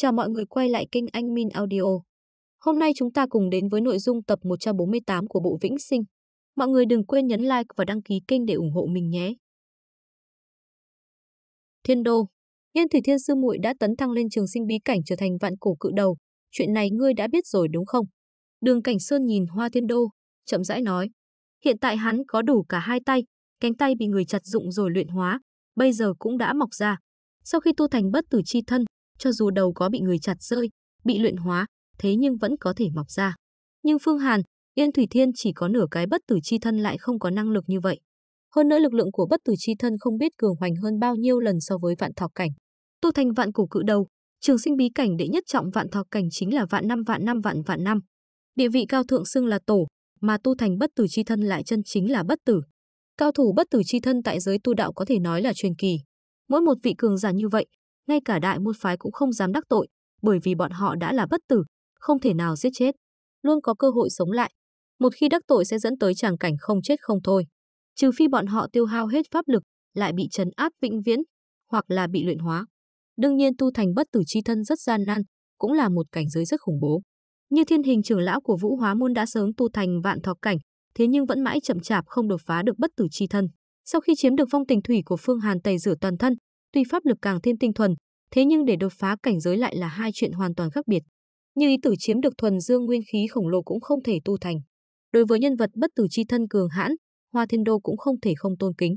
Chào mọi người quay lại kênh Anh Min Audio. Hôm nay chúng ta cùng đến với nội dung tập 148 của bộ Vĩnh Sinh. Mọi người đừng quên nhấn like và đăng ký kênh để ủng hộ mình nhé. Thiên Đô Yên Thủy Thiên Sư muội đã tấn thăng lên trường sinh bí cảnh trở thành vạn cổ cự đầu. Chuyện này ngươi đã biết rồi đúng không? Đường Cảnh Sơn nhìn Hoa Thiên Đô, chậm rãi nói. Hiện tại hắn có đủ cả hai tay, cánh tay bị người chặt dụng rồi luyện hóa, bây giờ cũng đã mọc ra. Sau khi tu thành bất tử chi thân, cho dù đầu có bị người chặt rơi, bị luyện hóa, thế nhưng vẫn có thể mọc ra. Nhưng Phương Hàn, Yên Thủy Thiên chỉ có nửa cái bất tử chi thân lại không có năng lực như vậy. Hơn nữa lực lượng của bất tử chi thân không biết cường hoành hơn bao nhiêu lần so với vạn thọ cảnh. Tu thành vạn cổ cự đầu, trường sinh bí cảnh đệ nhất trọng vạn thọ cảnh chính là vạn năm vạn năm vạn vạn năm. Địa vị cao thượng xưng là tổ, mà tu thành bất tử chi thân lại chân chính là bất tử. Cao thủ bất tử chi thân tại giới tu đạo có thể nói là truyền kỳ. Mỗi một vị cường giả như vậy, ngay cả đại môn phái cũng không dám đắc tội, bởi vì bọn họ đã là bất tử, không thể nào giết chết, luôn có cơ hội sống lại. Một khi đắc tội sẽ dẫn tới tràng cảnh không chết không thôi, trừ phi bọn họ tiêu hao hết pháp lực, lại bị trấn áp vĩnh viễn, hoặc là bị luyện hóa. Đương nhiên tu thành bất tử chi thân rất gian nan, cũng là một cảnh giới rất khủng bố. Như thiên hình trưởng lão của Vũ Hóa Môn đã sớm tu thành vạn thọ cảnh, thế nhưng vẫn mãi chậm chạp không đột phá được bất tử chi thân. Sau khi chiếm được phong tình thủy của Phương Hàn tẩy rửa toàn thân, Tuy pháp lực càng thêm tinh thuần, thế nhưng để đột phá cảnh giới lại là hai chuyện hoàn toàn khác biệt. Như ý tử chiếm được thuần dương nguyên khí khổng lồ cũng không thể tu thành. Đối với nhân vật bất tử chi thân cường hãn, Hoa Thiên Đô cũng không thể không tôn kính.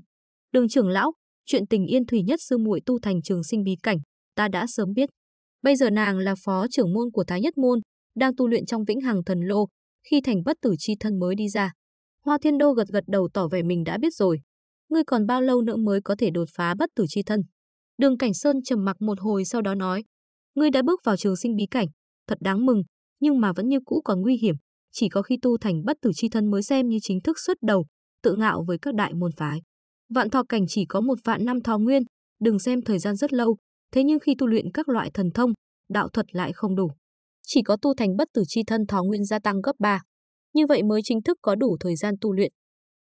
Đường trưởng lão, chuyện tình yên thủy nhất sư muội tu thành trường sinh bí cảnh, ta đã sớm biết. Bây giờ nàng là phó trưởng môn của Thái Nhất Môn, đang tu luyện trong vĩnh hằng thần lô, khi thành bất tử chi thân mới đi ra. Hoa Thiên Đô gật gật đầu tỏ vẻ mình đã biết rồi. Ngươi còn bao lâu nữa mới có thể đột phá bất tử chi thân? Đường Cảnh Sơn trầm mặc một hồi sau đó nói, ngươi đã bước vào trường sinh bí cảnh, thật đáng mừng, nhưng mà vẫn như cũ còn nguy hiểm, chỉ có khi tu thành bất tử chi thân mới xem như chính thức xuất đầu, tự ngạo với các đại môn phái. Vạn thọ cảnh chỉ có một vạn năm thọ nguyên, đừng xem thời gian rất lâu, thế nhưng khi tu luyện các loại thần thông, đạo thuật lại không đủ. Chỉ có tu thành bất tử chi thân thọ nguyên gia tăng gấp 3. Như vậy mới chính thức có đủ thời gian tu luyện.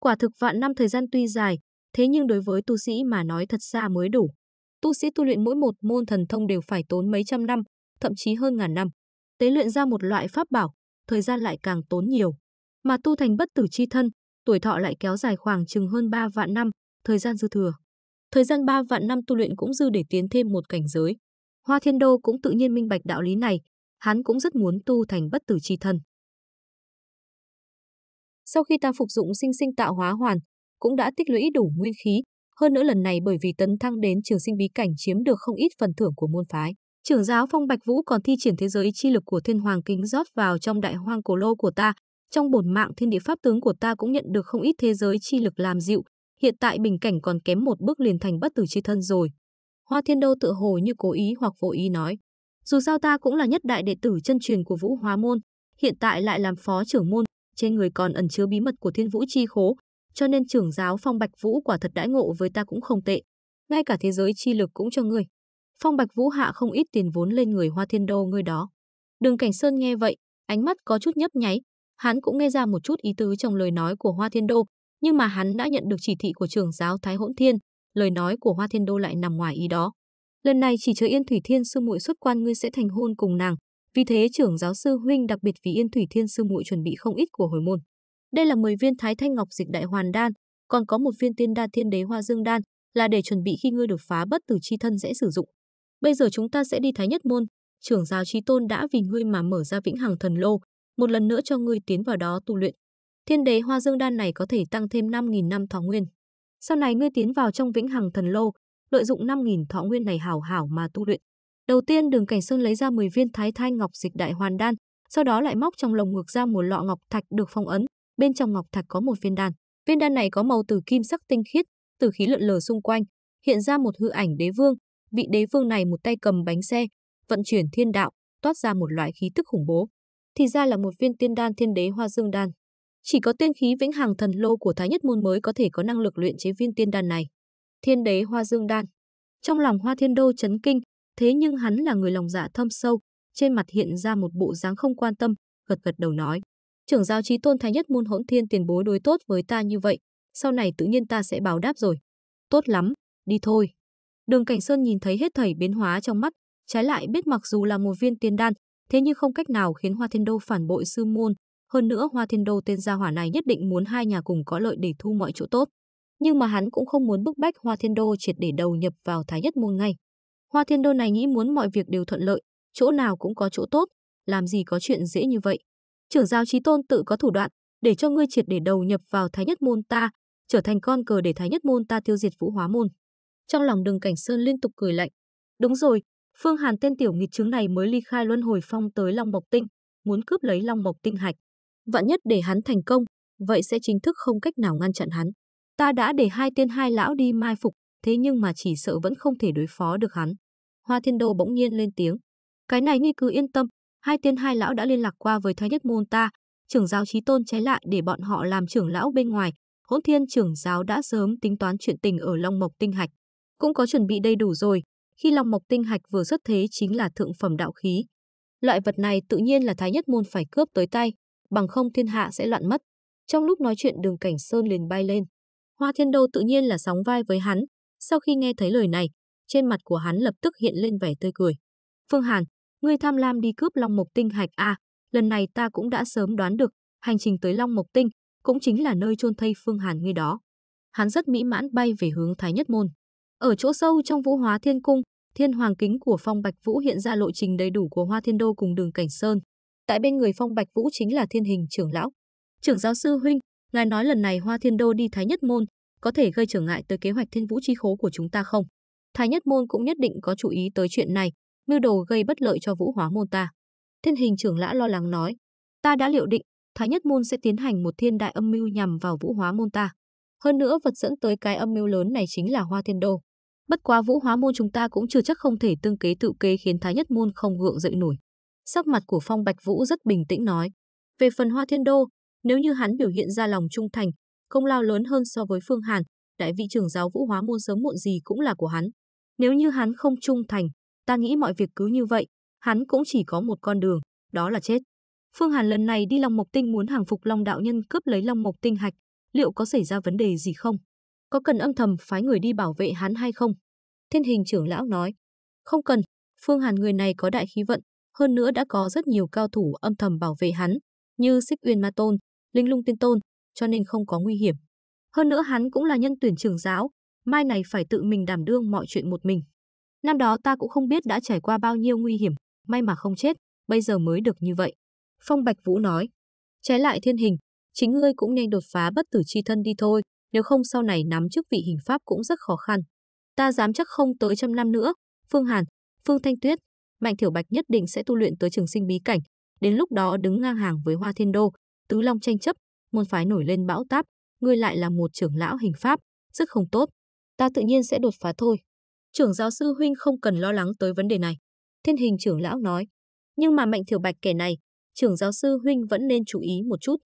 Quả thực vạn năm thời gian tuy dài, thế nhưng đối với tu sĩ mà nói thật ra mới đủ tu sĩ tu luyện mỗi một môn thần thông đều phải tốn mấy trăm năm, thậm chí hơn ngàn năm. Tế luyện ra một loại pháp bảo, thời gian lại càng tốn nhiều. Mà tu thành bất tử chi thân, tuổi thọ lại kéo dài khoảng chừng hơn 3 vạn năm, thời gian dư thừa. Thời gian 3 vạn năm tu luyện cũng dư để tiến thêm một cảnh giới. Hoa Thiên Đô cũng tự nhiên minh bạch đạo lý này, hắn cũng rất muốn tu thành bất tử chi thân. Sau khi ta phục dụng sinh sinh tạo hóa hoàn, cũng đã tích lũy đủ nguyên khí, hơn nữa lần này bởi vì tấn thăng đến trường sinh bí cảnh chiếm được không ít phần thưởng của môn phái. Trưởng giáo Phong Bạch Vũ còn thi triển thế giới chi lực của Thiên Hoàng Kính rót vào trong đại hoang cổ lô của ta, trong bổn mạng thiên địa pháp tướng của ta cũng nhận được không ít thế giới chi lực làm dịu, hiện tại bình cảnh còn kém một bước liền thành bất tử chi thân rồi. Hoa Thiên Đô tự hồ như cố ý hoặc vô ý nói, dù sao ta cũng là nhất đại đệ tử chân truyền của Vũ Hóa môn, hiện tại lại làm phó trưởng môn, trên người còn ẩn chứa bí mật của Thiên Vũ chi khố, cho nên trưởng giáo Phong Bạch Vũ quả thật đãi ngộ với ta cũng không tệ. Ngay cả thế giới chi lực cũng cho ngươi. Phong Bạch Vũ hạ không ít tiền vốn lên người Hoa Thiên Đô ngươi đó. Đường Cảnh Sơn nghe vậy, ánh mắt có chút nhấp nháy. Hắn cũng nghe ra một chút ý tứ trong lời nói của Hoa Thiên Đô, nhưng mà hắn đã nhận được chỉ thị của trưởng giáo Thái Hỗn Thiên, lời nói của Hoa Thiên Đô lại nằm ngoài ý đó. Lần này chỉ chờ Yên Thủy Thiên sư muội xuất quan ngươi sẽ thành hôn cùng nàng, vì thế trưởng giáo sư huynh đặc biệt vì Yên Thủy Thiên sư muội chuẩn bị không ít của hồi môn. Đây là 10 viên thái thanh ngọc dịch đại hoàn đan, còn có một viên tiên đa thiên đế hoa dương đan là để chuẩn bị khi ngươi đột phá bất tử chi thân sẽ sử dụng. Bây giờ chúng ta sẽ đi Thái Nhất môn, trưởng giáo Chí Tôn đã vì ngươi mà mở ra Vĩnh Hằng Thần Lô, một lần nữa cho ngươi tiến vào đó tu luyện. Thiên đế hoa dương đan này có thể tăng thêm 5000 năm thọ nguyên. Sau này ngươi tiến vào trong Vĩnh Hằng Thần Lô, lợi dụng 5000 thọ nguyên này hảo hảo mà tu luyện. Đầu tiên Đường Cảnh Sơn lấy ra 10 viên Thái Thanh Ngọc Dịch Đại Hoàn đan, sau đó lại móc trong lồng ngực ra một lọ ngọc thạch được phong ấn, bên trong ngọc thạch có một viên đan. Viên đan này có màu từ kim sắc tinh khiết, từ khí lượn lờ xung quanh, hiện ra một hư ảnh đế vương. Vị đế vương này một tay cầm bánh xe, vận chuyển thiên đạo, toát ra một loại khí tức khủng bố. Thì ra là một viên tiên đan thiên đế hoa dương đan. Chỉ có tiên khí vĩnh hằng thần lô của Thái Nhất Môn mới có thể có năng lực luyện chế viên tiên đan này. Thiên đế hoa dương đan. Trong lòng Hoa Thiên Đô chấn kinh, thế nhưng hắn là người lòng dạ thâm sâu, trên mặt hiện ra một bộ dáng không quan tâm, gật gật đầu nói trưởng giáo trí tôn thái nhất môn hỗn thiên tiền bối đối tốt với ta như vậy, sau này tự nhiên ta sẽ báo đáp rồi. Tốt lắm, đi thôi. Đường Cảnh Sơn nhìn thấy hết thảy biến hóa trong mắt, trái lại biết mặc dù là một viên tiên đan, thế nhưng không cách nào khiến Hoa Thiên Đô phản bội sư môn, hơn nữa Hoa Thiên Đô tên gia hỏa này nhất định muốn hai nhà cùng có lợi để thu mọi chỗ tốt, nhưng mà hắn cũng không muốn bức bách Hoa Thiên Đô triệt để đầu nhập vào Thái Nhất môn ngay. Hoa Thiên Đô này nghĩ muốn mọi việc đều thuận lợi, chỗ nào cũng có chỗ tốt, làm gì có chuyện dễ như vậy trưởng giáo chí tôn tự có thủ đoạn để cho ngươi triệt để đầu nhập vào thái nhất môn ta, trở thành con cờ để thái nhất môn ta tiêu diệt vũ hóa môn. Trong lòng đường cảnh sơn liên tục cười lạnh. Đúng rồi, Phương Hàn tên tiểu nghịch chứng này mới ly khai luân hồi phong tới Long Bộc Tinh, muốn cướp lấy Long Bộc Tinh hạch. Vạn nhất để hắn thành công, vậy sẽ chính thức không cách nào ngăn chặn hắn. Ta đã để hai tiên hai lão đi mai phục, thế nhưng mà chỉ sợ vẫn không thể đối phó được hắn. Hoa Thiên Đồ bỗng nhiên lên tiếng. Cái này ngươi cứ yên tâm, hai tiên hai lão đã liên lạc qua với Thái Nhất Môn ta, trưởng giáo Chí Tôn trái lại để bọn họ làm trưởng lão bên ngoài, Hỗn Thiên trưởng giáo đã sớm tính toán chuyện tình ở Long Mộc Tinh Hạch, cũng có chuẩn bị đầy đủ rồi, khi Long Mộc Tinh Hạch vừa xuất thế chính là thượng phẩm đạo khí. Loại vật này tự nhiên là Thái Nhất Môn phải cướp tới tay, bằng không thiên hạ sẽ loạn mất. Trong lúc nói chuyện đường cảnh sơn liền bay lên. Hoa Thiên Đô tự nhiên là sóng vai với hắn, sau khi nghe thấy lời này, trên mặt của hắn lập tức hiện lên vẻ tươi cười. Phương Hàn, Ngươi tham lam đi cướp Long Mộc Tinh hạch A, à? lần này ta cũng đã sớm đoán được, hành trình tới Long Mộc Tinh cũng chính là nơi chôn thây Phương Hàn ngươi đó. Hắn rất mỹ mãn bay về hướng Thái Nhất Môn. Ở chỗ sâu trong Vũ Hóa Thiên Cung, Thiên Hoàng kính của Phong Bạch Vũ hiện ra lộ trình đầy đủ của Hoa Thiên Đô cùng Đường Cảnh Sơn. Tại bên người Phong Bạch Vũ chính là Thiên Hình trưởng lão. Trưởng giáo sư huynh, ngài nói lần này Hoa Thiên Đô đi Thái Nhất Môn có thể gây trở ngại tới kế hoạch Thiên Vũ chi khố của chúng ta không? Thái Nhất Môn cũng nhất định có chú ý tới chuyện này, mưu đồ gây bất lợi cho Vũ Hóa môn ta. Thiên hình trưởng lã lo lắng nói, ta đã liệu định, Thái Nhất môn sẽ tiến hành một thiên đại âm mưu nhằm vào Vũ Hóa môn ta. Hơn nữa vật dẫn tới cái âm mưu lớn này chính là Hoa Thiên Đô. Bất quá Vũ Hóa môn chúng ta cũng chưa chắc không thể tương kế tự kế khiến Thái Nhất môn không gượng dậy nổi. Sắc mặt của Phong Bạch Vũ rất bình tĩnh nói, về phần Hoa Thiên Đô, nếu như hắn biểu hiện ra lòng trung thành, công lao lớn hơn so với Phương Hàn, đại vị trưởng giáo Vũ Hóa môn sớm muộn gì cũng là của hắn. Nếu như hắn không trung thành, Ta nghĩ mọi việc cứ như vậy, hắn cũng chỉ có một con đường, đó là chết. Phương Hàn lần này đi Long Mộc Tinh muốn hàng phục Long Đạo Nhân cướp lấy Long Mộc Tinh hạch, liệu có xảy ra vấn đề gì không? Có cần âm thầm phái người đi bảo vệ hắn hay không? Thiên hình trưởng lão nói, không cần, Phương Hàn người này có đại khí vận, hơn nữa đã có rất nhiều cao thủ âm thầm bảo vệ hắn, như Xích Uyên Ma Tôn, Linh Lung Tiên Tôn, cho nên không có nguy hiểm. Hơn nữa hắn cũng là nhân tuyển trưởng giáo, mai này phải tự mình đảm đương mọi chuyện một mình. Năm đó ta cũng không biết đã trải qua bao nhiêu nguy hiểm, may mà không chết, bây giờ mới được như vậy. Phong Bạch Vũ nói, trái lại thiên hình, chính ngươi cũng nhanh đột phá bất tử chi thân đi thôi, nếu không sau này nắm chức vị hình pháp cũng rất khó khăn. Ta dám chắc không tới trăm năm nữa, Phương Hàn, Phương Thanh Tuyết, Mạnh Thiểu Bạch nhất định sẽ tu luyện tới trường sinh bí cảnh, đến lúc đó đứng ngang hàng với Hoa Thiên Đô, tứ long tranh chấp, môn phái nổi lên bão táp, ngươi lại là một trưởng lão hình pháp, rất không tốt. Ta tự nhiên sẽ đột phá thôi trưởng giáo sư huynh không cần lo lắng tới vấn đề này. Thiên hình trưởng lão nói, nhưng mà mạnh thiểu bạch kẻ này, trưởng giáo sư huynh vẫn nên chú ý một chút.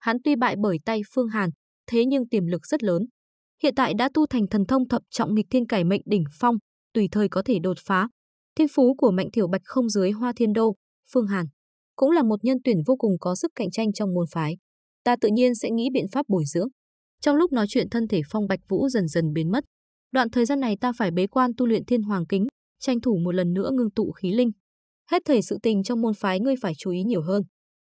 Hắn tuy bại bởi tay Phương Hàn, thế nhưng tiềm lực rất lớn. Hiện tại đã tu thành thần thông thập trọng nghịch thiên cải mệnh đỉnh phong, tùy thời có thể đột phá. Thiên phú của mạnh thiểu bạch không dưới hoa thiên đô, Phương Hàn. Cũng là một nhân tuyển vô cùng có sức cạnh tranh trong môn phái. Ta tự nhiên sẽ nghĩ biện pháp bồi dưỡng. Trong lúc nói chuyện thân thể Phong Bạch Vũ dần dần biến mất. Đoạn thời gian này ta phải bế quan tu luyện thiên hoàng kính, tranh thủ một lần nữa ngưng tụ khí linh. Hết thảy sự tình trong môn phái ngươi phải chú ý nhiều hơn.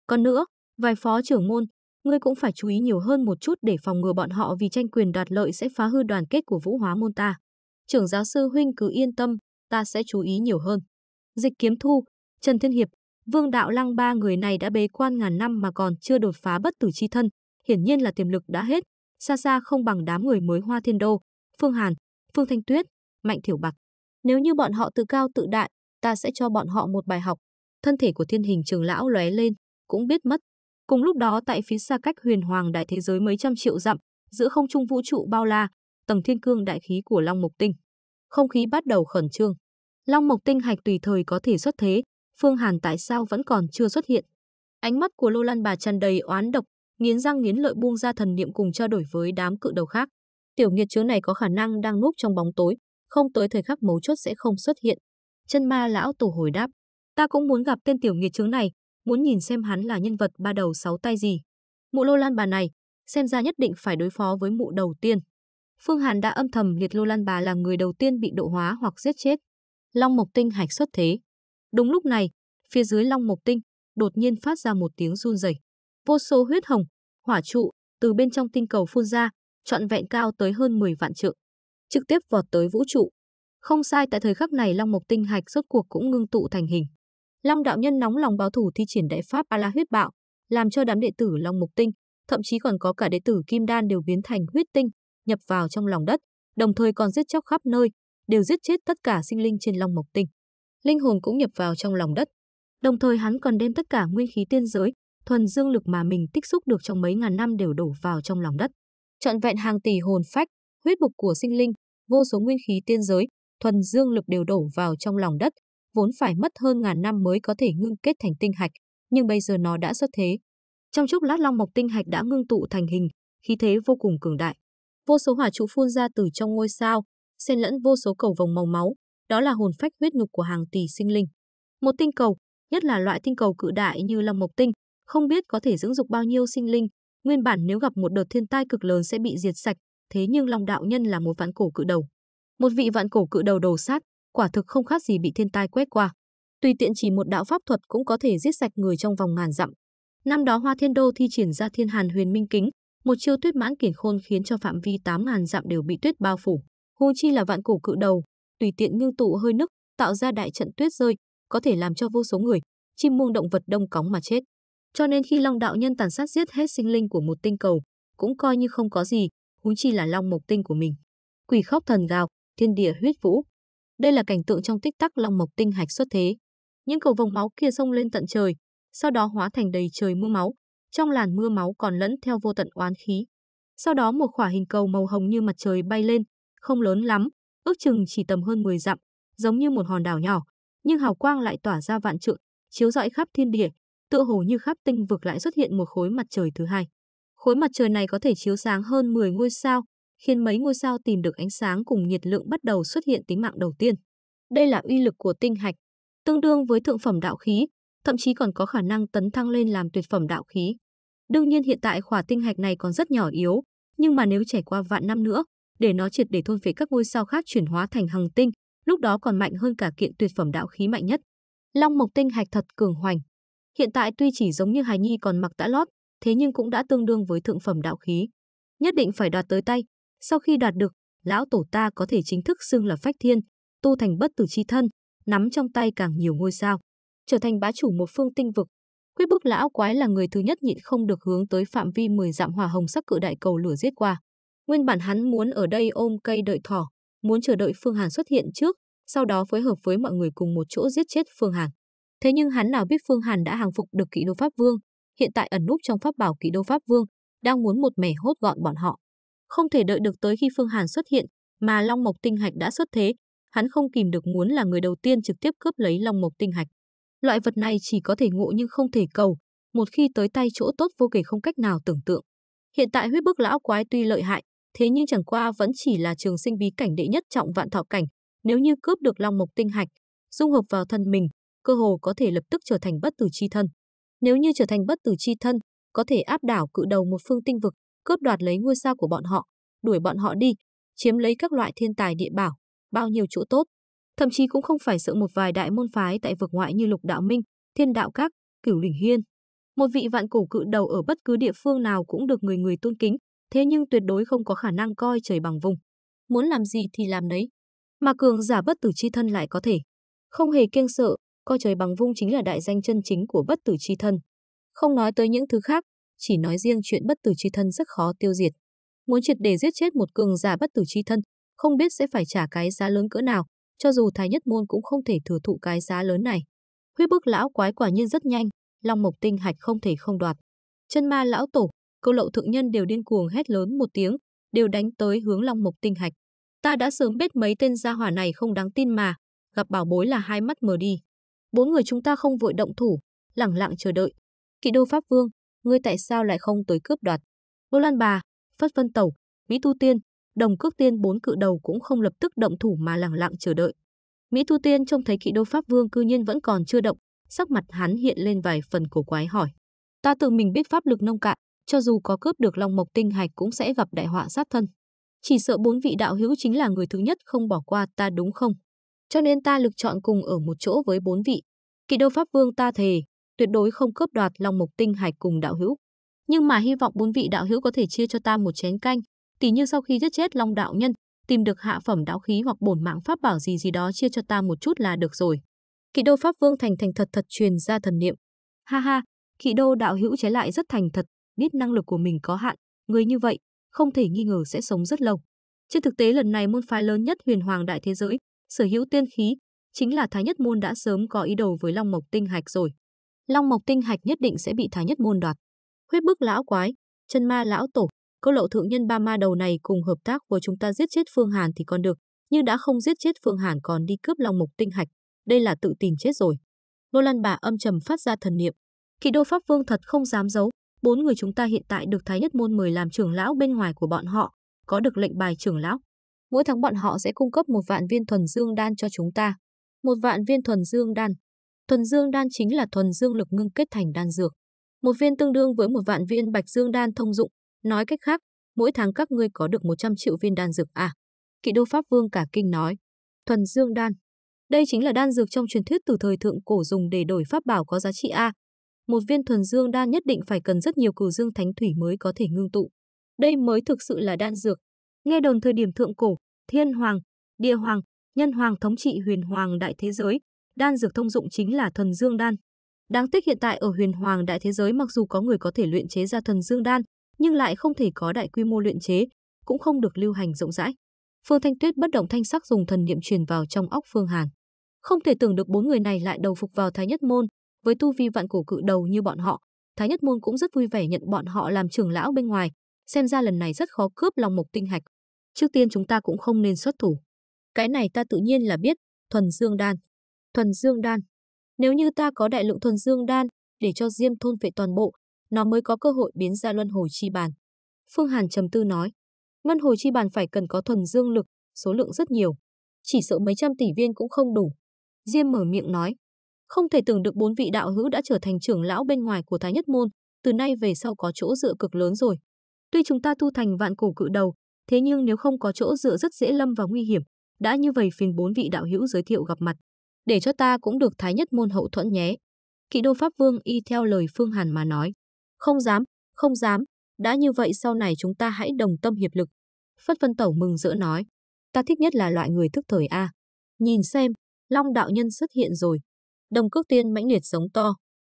Còn nữa, vài phó trưởng môn, ngươi cũng phải chú ý nhiều hơn một chút để phòng ngừa bọn họ vì tranh quyền đoạt lợi sẽ phá hư đoàn kết của Vũ Hóa môn ta. Trưởng giáo sư huynh cứ yên tâm, ta sẽ chú ý nhiều hơn. Dịch Kiếm Thu, Trần Thiên Hiệp, Vương Đạo Lăng ba người này đã bế quan ngàn năm mà còn chưa đột phá bất tử chi thân, hiển nhiên là tiềm lực đã hết, xa xa không bằng đám người mới Hoa Thiên Đô, Phương Hàn, Phương Thanh Tuyết, Mạnh Thiểu Bạc. Nếu như bọn họ tự cao tự đại, ta sẽ cho bọn họ một bài học. Thân thể của thiên hình trường lão lóe lên, cũng biết mất. Cùng lúc đó tại phía xa cách huyền hoàng đại thế giới mấy trăm triệu dặm, giữa không trung vũ trụ bao la, tầng thiên cương đại khí của Long Mộc Tinh. Không khí bắt đầu khẩn trương. Long Mộc Tinh hạch tùy thời có thể xuất thế, Phương Hàn tại sao vẫn còn chưa xuất hiện? Ánh mắt của Lô Lan bà tràn đầy oán độc, nghiến răng nghiến lợi buông ra thần niệm cùng trao đổi với đám cự đầu khác. Tiểu nghiệt chướng này có khả năng đang núp trong bóng tối, không tới thời khắc mấu chốt sẽ không xuất hiện. Chân ma lão tổ hồi đáp, ta cũng muốn gặp tên tiểu nghiệt chướng này, muốn nhìn xem hắn là nhân vật ba đầu sáu tay gì. Mụ lô lan bà này, xem ra nhất định phải đối phó với mụ đầu tiên. Phương Hàn đã âm thầm liệt lô lan bà là người đầu tiên bị độ hóa hoặc giết chết. Long Mộc Tinh hạch xuất thế. Đúng lúc này, phía dưới Long Mộc Tinh đột nhiên phát ra một tiếng run rẩy. Vô số huyết hồng, hỏa trụ từ bên trong tinh cầu phun ra, trọn vẹn cao tới hơn 10 vạn trượng, trực tiếp vọt tới vũ trụ. Không sai tại thời khắc này Long Mộc Tinh Hạch rốt cuộc cũng ngưng tụ thành hình. Long đạo nhân nóng lòng báo thủ thi triển đại pháp A La huyết bạo, làm cho đám đệ tử Long Mộc Tinh, thậm chí còn có cả đệ tử Kim Đan đều biến thành huyết tinh, nhập vào trong lòng đất, đồng thời còn giết chóc khắp nơi, đều giết chết tất cả sinh linh trên Long Mộc Tinh. Linh hồn cũng nhập vào trong lòng đất. Đồng thời hắn còn đem tất cả nguyên khí tiên giới, thuần dương lực mà mình tích xúc được trong mấy ngàn năm đều đổ vào trong lòng đất trọn vẹn hàng tỷ hồn phách, huyết mục của sinh linh, vô số nguyên khí tiên giới, thuần dương lực đều đổ vào trong lòng đất, vốn phải mất hơn ngàn năm mới có thể ngưng kết thành tinh hạch, nhưng bây giờ nó đã xuất thế. Trong chốc lát long mộc tinh hạch đã ngưng tụ thành hình, khí thế vô cùng cường đại. Vô số hỏa trụ phun ra từ trong ngôi sao, xen lẫn vô số cầu vòng màu máu, đó là hồn phách huyết nhục của hàng tỷ sinh linh. Một tinh cầu, nhất là loại tinh cầu cự đại như long mộc tinh, không biết có thể dưỡng dục bao nhiêu sinh linh, Nguyên bản nếu gặp một đợt thiên tai cực lớn sẽ bị diệt sạch, thế nhưng Long đạo nhân là một vạn cổ cự đầu. Một vị vạn cổ cự đầu đồ sát, quả thực không khác gì bị thiên tai quét qua. Tùy tiện chỉ một đạo pháp thuật cũng có thể giết sạch người trong vòng ngàn dặm. Năm đó Hoa Thiên Đô thi triển ra Thiên Hàn Huyền Minh Kính, một chiêu tuyết mãn kiển khôn khiến cho phạm vi 8000 dặm đều bị tuyết bao phủ. Huống chi là vạn cổ cự đầu, tùy tiện ngưng tụ hơi nức, tạo ra đại trận tuyết rơi, có thể làm cho vô số người, chim muông động vật đông cóng mà chết. Cho nên khi Long đạo nhân tàn sát giết hết sinh linh của một tinh cầu, cũng coi như không có gì, huống chi là Long Mộc Tinh của mình. Quỷ khóc thần gào, thiên địa huyết vũ. Đây là cảnh tượng trong tích tắc Long Mộc Tinh hạch xuất thế. Những cầu vòng máu kia xông lên tận trời, sau đó hóa thành đầy trời mưa máu, trong làn mưa máu còn lẫn theo vô tận oán khí. Sau đó một quả hình cầu màu hồng như mặt trời bay lên, không lớn lắm, ước chừng chỉ tầm hơn 10 dặm, giống như một hòn đảo nhỏ, nhưng hào quang lại tỏa ra vạn trượng, chiếu rọi khắp thiên địa, tựa hồ như khắp tinh vực lại xuất hiện một khối mặt trời thứ hai. Khối mặt trời này có thể chiếu sáng hơn 10 ngôi sao, khiến mấy ngôi sao tìm được ánh sáng cùng nhiệt lượng bắt đầu xuất hiện tính mạng đầu tiên. Đây là uy lực của tinh hạch, tương đương với thượng phẩm đạo khí, thậm chí còn có khả năng tấn thăng lên làm tuyệt phẩm đạo khí. Đương nhiên hiện tại khỏa tinh hạch này còn rất nhỏ yếu, nhưng mà nếu trải qua vạn năm nữa, để nó triệt để thôn phệ các ngôi sao khác chuyển hóa thành hằng tinh, lúc đó còn mạnh hơn cả kiện tuyệt phẩm đạo khí mạnh nhất. Long mộc tinh hạch thật cường hoành, Hiện tại tuy chỉ giống như hài nhi còn mặc tã lót, thế nhưng cũng đã tương đương với thượng phẩm đạo khí. Nhất định phải đoạt tới tay. Sau khi đoạt được, lão tổ ta có thể chính thức xưng là phách thiên, tu thành bất tử chi thân, nắm trong tay càng nhiều ngôi sao, trở thành bá chủ một phương tinh vực. Quyết bức lão quái là người thứ nhất nhịn không được hướng tới phạm vi 10 dặm hỏa hồng sắc cự đại cầu lửa giết qua. Nguyên bản hắn muốn ở đây ôm cây đợi thỏ, muốn chờ đợi Phương Hàn xuất hiện trước, sau đó phối hợp với mọi người cùng một chỗ giết chết Phương Hàn. Thế nhưng hắn nào biết Phương Hàn đã hàng phục được kỵ đô Pháp Vương, hiện tại ẩn núp trong pháp bảo kỵ đô Pháp Vương, đang muốn một mẻ hốt gọn bọn họ. Không thể đợi được tới khi Phương Hàn xuất hiện, mà Long Mộc Tinh Hạch đã xuất thế, hắn không kìm được muốn là người đầu tiên trực tiếp cướp lấy Long Mộc Tinh Hạch. Loại vật này chỉ có thể ngộ nhưng không thể cầu, một khi tới tay chỗ tốt vô kể không cách nào tưởng tượng. Hiện tại huyết bức lão quái tuy lợi hại, thế nhưng chẳng qua vẫn chỉ là trường sinh bí cảnh đệ nhất trọng vạn thọ cảnh, nếu như cướp được Long Mộc Tinh Hạch, dung hợp vào thân mình, cơ hồ có thể lập tức trở thành bất tử chi thân. Nếu như trở thành bất tử chi thân, có thể áp đảo cự đầu một phương tinh vực, cướp đoạt lấy ngôi sao của bọn họ, đuổi bọn họ đi, chiếm lấy các loại thiên tài địa bảo, bao nhiêu chỗ tốt. Thậm chí cũng không phải sợ một vài đại môn phái tại vực ngoại như Lục Đạo Minh, Thiên Đạo Các, Cửu Đình Hiên. Một vị vạn cổ cự đầu ở bất cứ địa phương nào cũng được người người tôn kính, thế nhưng tuyệt đối không có khả năng coi trời bằng vùng. Muốn làm gì thì làm đấy. Mà cường giả bất tử chi thân lại có thể. Không hề kiêng sợ, coi trời bằng vung chính là đại danh chân chính của bất tử chi thân. Không nói tới những thứ khác, chỉ nói riêng chuyện bất tử chi thân rất khó tiêu diệt. Muốn triệt để giết chết một cường giả bất tử chi thân, không biết sẽ phải trả cái giá lớn cỡ nào, cho dù Thái Nhất Môn cũng không thể thừa thụ cái giá lớn này. Huyết bức lão quái quả nhiên rất nhanh, Long Mộc Tinh Hạch không thể không đoạt. Chân ma lão tổ, câu lậu thượng nhân đều điên cuồng hét lớn một tiếng, đều đánh tới hướng Long Mộc Tinh Hạch. Ta đã sớm biết mấy tên gia hỏa này không đáng tin mà, gặp bảo bối là hai mắt mờ đi. Bốn người chúng ta không vội động thủ, lẳng lặng chờ đợi. Kỵ đô Pháp Vương, ngươi tại sao lại không tới cướp đoạt? ngô Lan Bà, Phất Vân Tẩu, Mỹ thu Tiên, Đồng Cước Tiên bốn cự đầu cũng không lập tức động thủ mà lẳng lặng chờ đợi. Mỹ thu Tiên trông thấy kỵ đô Pháp Vương cư nhiên vẫn còn chưa động, sắc mặt hắn hiện lên vài phần cổ quái hỏi. Ta tự mình biết pháp lực nông cạn, cho dù có cướp được long mộc tinh hạch cũng sẽ gặp đại họa sát thân. Chỉ sợ bốn vị đạo hữu chính là người thứ nhất không bỏ qua ta đúng không? Cho nên ta lực chọn cùng ở một chỗ với bốn vị. Kỵ đô pháp vương ta thề, tuyệt đối không cướp đoạt lòng mộc tinh hải cùng đạo hữu. Nhưng mà hy vọng bốn vị đạo hữu có thể chia cho ta một chén canh, tỉ như sau khi giết chết long đạo nhân, tìm được hạ phẩm đạo khí hoặc bổn mạng pháp bảo gì gì đó chia cho ta một chút là được rồi. Kỵ đô pháp vương thành thành thật thật truyền ra thần niệm. Ha ha, kỵ đô đạo hữu chế lại rất thành thật, biết năng lực của mình có hạn, người như vậy, không thể nghi ngờ sẽ sống rất lâu. Trên thực tế lần này môn phái lớn nhất huyền hoàng đại thế giới, sở hữu tiên khí, chính là Thái Nhất Môn đã sớm có ý đồ với Long Mộc Tinh Hạch rồi. Long Mộc Tinh Hạch nhất định sẽ bị Thái Nhất Môn đoạt. Huyết bức lão quái, chân ma lão tổ, câu lộ thượng nhân ba ma đầu này cùng hợp tác của chúng ta giết chết Phương Hàn thì còn được, nhưng đã không giết chết Phương Hàn còn đi cướp Long Mộc Tinh Hạch, đây là tự tìm chết rồi. Nô Lan bà âm trầm phát ra thần niệm. Kỳ đô pháp vương thật không dám giấu, bốn người chúng ta hiện tại được Thái Nhất Môn mời làm trưởng lão bên ngoài của bọn họ, có được lệnh bài trưởng lão, Mỗi tháng bọn họ sẽ cung cấp một vạn viên thuần dương đan cho chúng ta. Một vạn viên thuần dương đan. Thuần dương đan chính là thuần dương lực ngưng kết thành đan dược. Một viên tương đương với một vạn viên bạch dương đan thông dụng. Nói cách khác, mỗi tháng các ngươi có được 100 triệu viên đan dược à? Kỵ đô Pháp Vương cả kinh nói. Thuần dương đan. Đây chính là đan dược trong truyền thuyết từ thời thượng cổ dùng để đổi pháp bảo có giá trị A. À? Một viên thuần dương đan nhất định phải cần rất nhiều cửu dương thánh thủy mới có thể ngưng tụ. Đây mới thực sự là đan dược, Nghe đồn thời điểm thượng cổ, thiên hoàng, địa hoàng, nhân hoàng thống trị huyền hoàng đại thế giới, đan dược thông dụng chính là thần dương đan. Đáng tiếc hiện tại ở huyền hoàng đại thế giới mặc dù có người có thể luyện chế ra thần dương đan, nhưng lại không thể có đại quy mô luyện chế, cũng không được lưu hành rộng rãi. Phương Thanh Tuyết bất động thanh sắc dùng thần niệm truyền vào trong óc Phương Hàn. Không thể tưởng được bốn người này lại đầu phục vào Thái Nhất môn, với tu vi vạn cổ cự đầu như bọn họ, Thái Nhất môn cũng rất vui vẻ nhận bọn họ làm trưởng lão bên ngoài, xem ra lần này rất khó cướp lòng Mộc Tinh Hạch trước tiên chúng ta cũng không nên xuất thủ. Cái này ta tự nhiên là biết, thuần dương đan. Thuần dương đan. Nếu như ta có đại lượng thuần dương đan, để cho Diêm thôn vệ toàn bộ, nó mới có cơ hội biến ra luân hồi chi bàn. Phương Hàn trầm tư nói, luân hồi chi bàn phải cần có thuần dương lực, số lượng rất nhiều. Chỉ sợ mấy trăm tỷ viên cũng không đủ. Diêm mở miệng nói, không thể tưởng được bốn vị đạo hữu đã trở thành trưởng lão bên ngoài của Thái Nhất Môn, từ nay về sau có chỗ dựa cực lớn rồi. Tuy chúng ta tu thành vạn cổ cự đầu, Thế nhưng nếu không có chỗ dựa rất dễ lâm vào nguy hiểm, đã như vậy phiền bốn vị đạo hữu giới thiệu gặp mặt, để cho ta cũng được thái nhất môn hậu thuẫn nhé. Kỵ đô Pháp Vương y theo lời Phương Hàn mà nói. Không dám, không dám, đã như vậy sau này chúng ta hãy đồng tâm hiệp lực. Phất Vân Tẩu mừng rỡ nói, ta thích nhất là loại người thức thời A. Nhìn xem, Long Đạo Nhân xuất hiện rồi. Đồng cước tiên mãnh liệt giống to.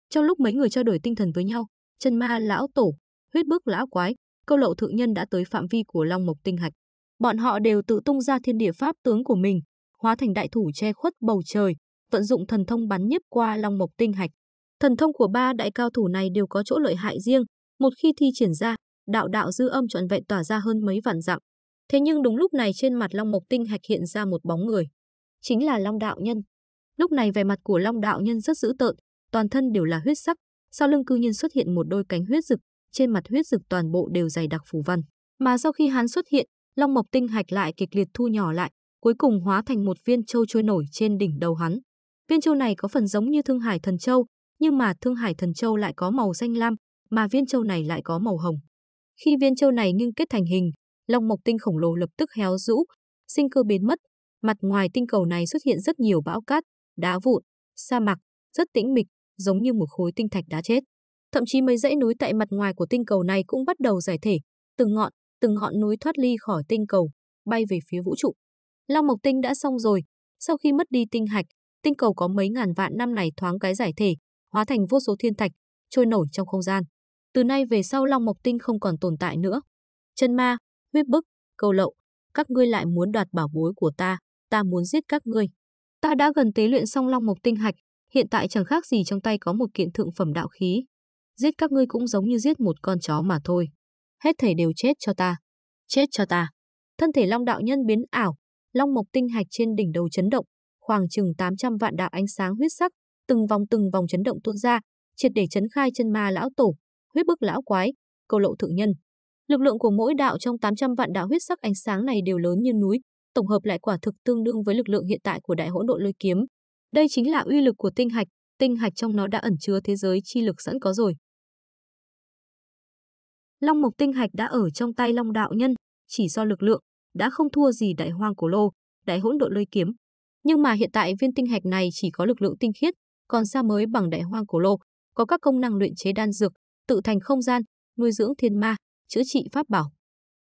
Trong lúc mấy người trao đổi tinh thần với nhau, chân ma lão tổ, huyết bức lão quái, câu lậu thượng nhân đã tới phạm vi của Long Mộc Tinh Hạch. Bọn họ đều tự tung ra thiên địa pháp tướng của mình, hóa thành đại thủ che khuất bầu trời, vận dụng thần thông bắn nhiếp qua Long Mộc Tinh Hạch. Thần thông của ba đại cao thủ này đều có chỗ lợi hại riêng, một khi thi triển ra, đạo đạo dư âm trọn vẹn tỏa ra hơn mấy vạn dặm. Thế nhưng đúng lúc này trên mặt Long Mộc Tinh Hạch hiện ra một bóng người, chính là Long Đạo Nhân. Lúc này vẻ mặt của Long Đạo Nhân rất dữ tợn, toàn thân đều là huyết sắc, sau lưng cư nhiên xuất hiện một đôi cánh huyết rực, trên mặt huyết dực toàn bộ đều dày đặc phù văn. Mà sau khi hắn xuất hiện, long mộc tinh hạch lại kịch liệt thu nhỏ lại, cuối cùng hóa thành một viên châu trôi nổi trên đỉnh đầu hắn. Viên châu này có phần giống như Thương Hải Thần Châu, nhưng mà Thương Hải Thần Châu lại có màu xanh lam, mà viên châu này lại có màu hồng. Khi viên châu này ngưng kết thành hình, long mộc tinh khổng lồ lập tức héo rũ, sinh cơ biến mất. Mặt ngoài tinh cầu này xuất hiện rất nhiều bão cát, đá vụn, sa mạc, rất tĩnh mịch, giống như một khối tinh thạch đá chết. Thậm chí mấy dãy núi tại mặt ngoài của tinh cầu này cũng bắt đầu giải thể, từng ngọn, từng ngọn núi thoát ly khỏi tinh cầu, bay về phía vũ trụ. Long Mộc Tinh đã xong rồi, sau khi mất đi tinh hạch, tinh cầu có mấy ngàn vạn năm này thoáng cái giải thể, hóa thành vô số thiên thạch, trôi nổi trong không gian. Từ nay về sau Long Mộc Tinh không còn tồn tại nữa. Chân ma, huyết bức, câu lậu, các ngươi lại muốn đoạt bảo bối của ta, ta muốn giết các ngươi. Ta đã gần tế luyện xong Long Mộc Tinh Hạch, hiện tại chẳng khác gì trong tay có một kiện thượng phẩm đạo khí, giết các ngươi cũng giống như giết một con chó mà thôi. Hết thể đều chết cho ta. Chết cho ta. Thân thể Long đạo nhân biến ảo, Long mộc tinh hạch trên đỉnh đầu chấn động, khoảng chừng 800 vạn đạo ánh sáng huyết sắc, từng vòng từng vòng chấn động tuôn ra, triệt để chấn khai chân ma lão tổ, huyết bức lão quái, cầu lộ thượng nhân. Lực lượng của mỗi đạo trong 800 vạn đạo huyết sắc ánh sáng này đều lớn như núi, tổng hợp lại quả thực tương đương với lực lượng hiện tại của đại hỗn độn lôi kiếm. Đây chính là uy lực của tinh hạch, tinh hạch trong nó đã ẩn chứa thế giới chi lực sẵn có rồi. Long Mộc Tinh Hạch đã ở trong tay Long Đạo Nhân, chỉ do lực lượng, đã không thua gì đại hoang cổ lô, đại hỗn độn lôi kiếm. Nhưng mà hiện tại viên tinh hạch này chỉ có lực lượng tinh khiết, còn xa mới bằng đại hoang cổ lô, có các công năng luyện chế đan dược, tự thành không gian, nuôi dưỡng thiên ma, chữa trị pháp bảo.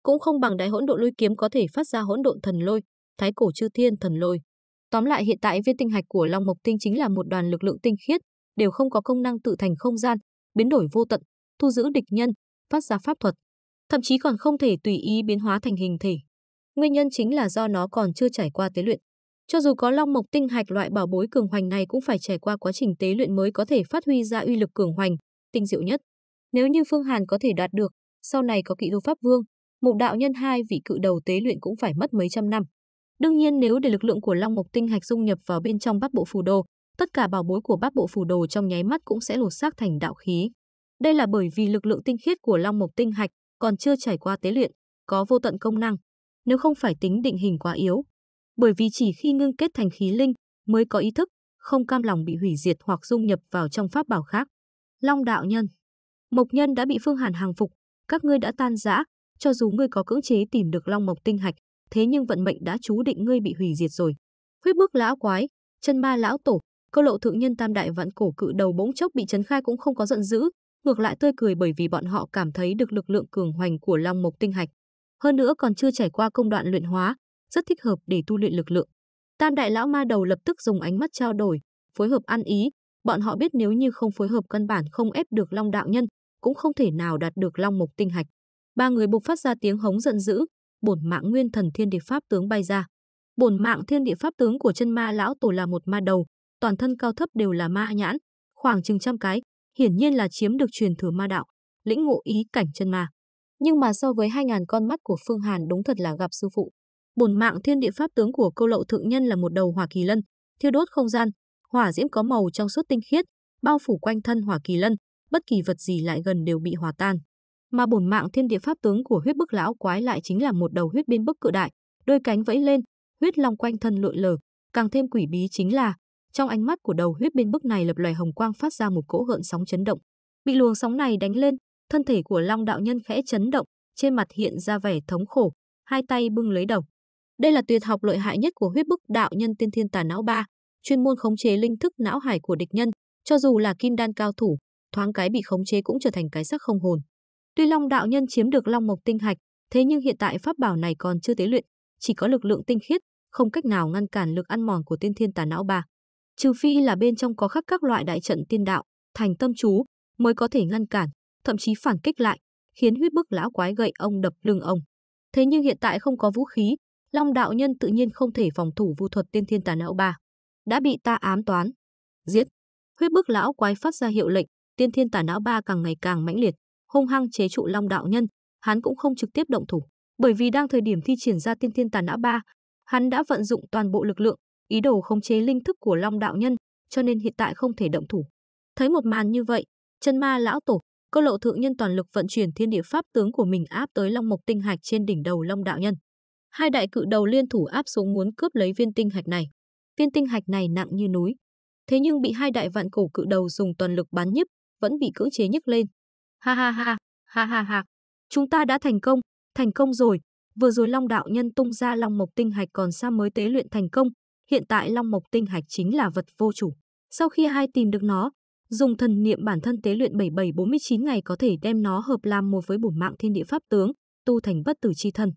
Cũng không bằng đại hỗn độn lôi kiếm có thể phát ra hỗn độn thần lôi, thái cổ chư thiên thần lôi. Tóm lại hiện tại viên tinh hạch của Long Mộc Tinh chính là một đoàn lực lượng tinh khiết, đều không có công năng tự thành không gian, biến đổi vô tận, thu giữ địch nhân, phát ra pháp thuật, thậm chí còn không thể tùy ý biến hóa thành hình thể. Nguyên nhân chính là do nó còn chưa trải qua tế luyện. Cho dù có long mộc tinh hạch loại bảo bối cường hoành này cũng phải trải qua quá trình tế luyện mới có thể phát huy ra uy lực cường hoành, tinh diệu nhất. Nếu như Phương Hàn có thể đạt được, sau này có kỵ đô pháp vương, mục đạo nhân hai vị cự đầu tế luyện cũng phải mất mấy trăm năm. Đương nhiên nếu để lực lượng của Long Mộc Tinh Hạch dung nhập vào bên trong bát bộ phù đồ, tất cả bảo bối của bát bộ phù đồ trong nháy mắt cũng sẽ lột xác thành đạo khí. Đây là bởi vì lực lượng tinh khiết của long mộc tinh hạch còn chưa trải qua tế luyện, có vô tận công năng, nếu không phải tính định hình quá yếu. Bởi vì chỉ khi ngưng kết thành khí linh mới có ý thức, không cam lòng bị hủy diệt hoặc dung nhập vào trong pháp bảo khác. Long đạo nhân Mộc nhân đã bị Phương Hàn hàng phục, các ngươi đã tan rã, cho dù ngươi có cưỡng chế tìm được long mộc tinh hạch, thế nhưng vận mệnh đã chú định ngươi bị hủy diệt rồi. Huyết bước lão quái, chân ma lão tổ, cơ lộ thượng nhân tam đại vạn cổ cự đầu bỗng chốc bị chấn khai cũng không có giận dữ, ngược lại tươi cười bởi vì bọn họ cảm thấy được lực lượng cường hoành của Long Mộc tinh hạch. Hơn nữa còn chưa trải qua công đoạn luyện hóa, rất thích hợp để tu luyện lực lượng. Tam đại lão ma đầu lập tức dùng ánh mắt trao đổi, phối hợp ăn ý, bọn họ biết nếu như không phối hợp căn bản không ép được Long đạo nhân, cũng không thể nào đạt được Long Mộc tinh hạch. Ba người bộc phát ra tiếng hống giận dữ, bổn mạng nguyên thần thiên địa pháp tướng bay ra. Bổn mạng thiên địa pháp tướng của chân ma lão tổ là một ma đầu, toàn thân cao thấp đều là ma nhãn, khoảng chừng trăm cái, hiển nhiên là chiếm được truyền thừa ma đạo, lĩnh ngộ ý cảnh chân ma. Nhưng mà so với 2.000 con mắt của Phương Hàn đúng thật là gặp sư phụ. Bổn mạng thiên địa pháp tướng của câu lậu thượng nhân là một đầu hỏa kỳ lân, thiêu đốt không gian, hỏa diễm có màu trong suốt tinh khiết, bao phủ quanh thân hỏa kỳ lân, bất kỳ vật gì lại gần đều bị hòa tan. Mà bổn mạng thiên địa pháp tướng của huyết bức lão quái lại chính là một đầu huyết biên bức cự đại, đôi cánh vẫy lên, huyết long quanh thân lượn lờ, càng thêm quỷ bí chính là trong ánh mắt của đầu huyết bên bức này lập loài hồng quang phát ra một cỗ gợn sóng chấn động. Bị luồng sóng này đánh lên, thân thể của Long đạo nhân khẽ chấn động, trên mặt hiện ra vẻ thống khổ, hai tay bưng lấy đầu. Đây là tuyệt học lợi hại nhất của huyết bức đạo nhân tiên thiên tà não ba, chuyên môn khống chế linh thức não hải của địch nhân, cho dù là kim đan cao thủ, thoáng cái bị khống chế cũng trở thành cái xác không hồn. Tuy Long đạo nhân chiếm được Long Mộc tinh hạch, thế nhưng hiện tại pháp bảo này còn chưa tế luyện, chỉ có lực lượng tinh khiết, không cách nào ngăn cản lực ăn mòn của tiên thiên tà não ba trừ phi là bên trong có khắc các loại đại trận tiên đạo, thành tâm chú mới có thể ngăn cản, thậm chí phản kích lại, khiến huyết bức lão quái gậy ông đập lưng ông. Thế nhưng hiện tại không có vũ khí, Long đạo nhân tự nhiên không thể phòng thủ vu thuật tiên thiên tà não ba, đã bị ta ám toán. Giết. Huyết bức lão quái phát ra hiệu lệnh, tiên thiên tà não ba càng ngày càng mãnh liệt, hung hăng chế trụ Long đạo nhân, hắn cũng không trực tiếp động thủ, bởi vì đang thời điểm thi triển ra tiên thiên tà não ba, hắn đã vận dụng toàn bộ lực lượng, ý đồ khống chế linh thức của Long đạo nhân, cho nên hiện tại không thể động thủ. Thấy một màn như vậy, chân ma lão tổ, cơ lộ thượng nhân toàn lực vận chuyển thiên địa pháp tướng của mình áp tới Long Mộc tinh hạch trên đỉnh đầu Long đạo nhân. Hai đại cự đầu liên thủ áp xuống muốn cướp lấy viên tinh hạch này. Viên tinh hạch này nặng như núi, thế nhưng bị hai đại vạn cổ cự đầu dùng toàn lực bắn nhấp, vẫn bị cưỡng chế nhấc lên. Ha ha ha, ha ha ha. Chúng ta đã thành công, thành công rồi. Vừa rồi Long đạo nhân tung ra Long Mộc tinh hạch còn xa mới tế luyện thành công, Hiện tại Long Mộc Tinh Hạch chính là vật vô chủ. Sau khi hai tìm được nó, dùng thần niệm bản thân tế luyện 7749 ngày có thể đem nó hợp làm một với bổn mạng thiên địa pháp tướng, tu thành bất tử chi thân.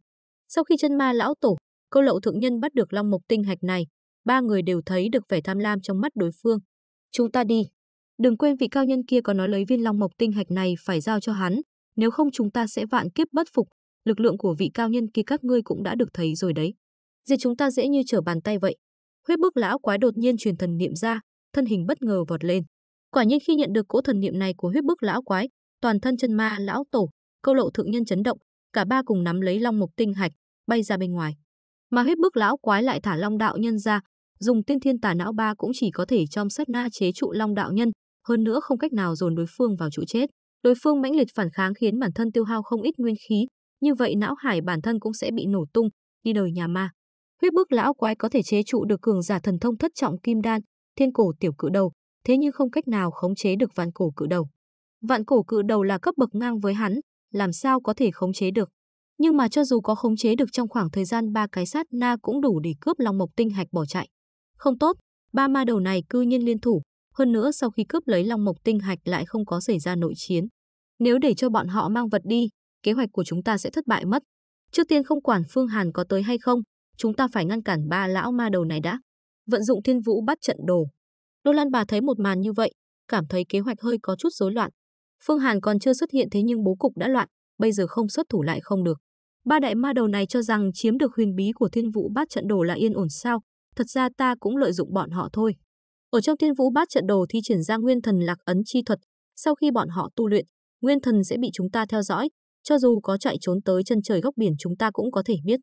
Sau khi chân ma lão tổ, câu lậu thượng nhân bắt được Long Mộc Tinh Hạch này, ba người đều thấy được vẻ tham lam trong mắt đối phương. Chúng ta đi. Đừng quên vị cao nhân kia có nói lấy viên Long Mộc Tinh Hạch này phải giao cho hắn, nếu không chúng ta sẽ vạn kiếp bất phục, lực lượng của vị cao nhân kia các ngươi cũng đã được thấy rồi đấy. Diệt chúng ta dễ như trở bàn tay vậy. Huyết bức lão quái đột nhiên truyền thần niệm ra, thân hình bất ngờ vọt lên. Quả nhiên khi nhận được cỗ thần niệm này của huyết bức lão quái, toàn thân chân ma lão tổ, câu lộ thượng nhân chấn động, cả ba cùng nắm lấy long mục tinh hạch, bay ra bên ngoài. Mà huyết bức lão quái lại thả long đạo nhân ra, dùng tiên thiên tà não ba cũng chỉ có thể trong sát na chế trụ long đạo nhân, hơn nữa không cách nào dồn đối phương vào trụ chết. Đối phương mãnh liệt phản kháng khiến bản thân tiêu hao không ít nguyên khí, như vậy não hải bản thân cũng sẽ bị nổ tung, đi đời nhà ma. Huyết bức lão quái có thể chế trụ được cường giả thần thông thất trọng kim đan, thiên cổ tiểu cự đầu, thế nhưng không cách nào khống chế được vạn cổ cự đầu. Vạn cổ cự đầu là cấp bậc ngang với hắn, làm sao có thể khống chế được. Nhưng mà cho dù có khống chế được trong khoảng thời gian ba cái sát na cũng đủ để cướp long mộc tinh hạch bỏ chạy. Không tốt, ba ma đầu này cư nhiên liên thủ, hơn nữa sau khi cướp lấy long mộc tinh hạch lại không có xảy ra nội chiến. Nếu để cho bọn họ mang vật đi, kế hoạch của chúng ta sẽ thất bại mất. Trước tiên không quản Phương Hàn có tới hay không, chúng ta phải ngăn cản ba lão ma đầu này đã. Vận dụng thiên vũ bắt trận đồ. Đô Lan bà thấy một màn như vậy, cảm thấy kế hoạch hơi có chút rối loạn. Phương Hàn còn chưa xuất hiện thế nhưng bố cục đã loạn, bây giờ không xuất thủ lại không được. Ba đại ma đầu này cho rằng chiếm được huyền bí của thiên vũ bát trận đồ là yên ổn sao, thật ra ta cũng lợi dụng bọn họ thôi. Ở trong thiên vũ bát trận đồ thi triển ra nguyên thần lạc ấn chi thuật, sau khi bọn họ tu luyện, nguyên thần sẽ bị chúng ta theo dõi, cho dù có chạy trốn tới chân trời góc biển chúng ta cũng có thể biết.